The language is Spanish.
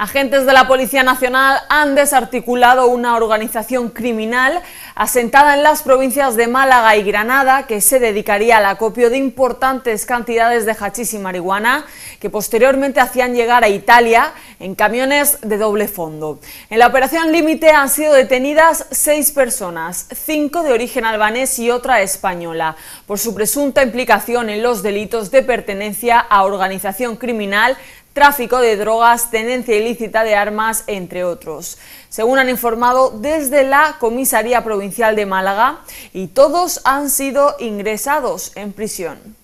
Agentes de la Policía Nacional han desarticulado una organización criminal asentada en las provincias de Málaga y Granada que se dedicaría al acopio de importantes cantidades de hachís y marihuana que posteriormente hacían llegar a Italia en camiones de doble fondo. En la operación Límite han sido detenidas seis personas, cinco de origen albanés y otra española, por su presunta implicación en los delitos de pertenencia a organización criminal tráfico de drogas, tenencia ilícita de armas, entre otros. Según han informado desde la Comisaría Provincial de Málaga, y todos han sido ingresados en prisión.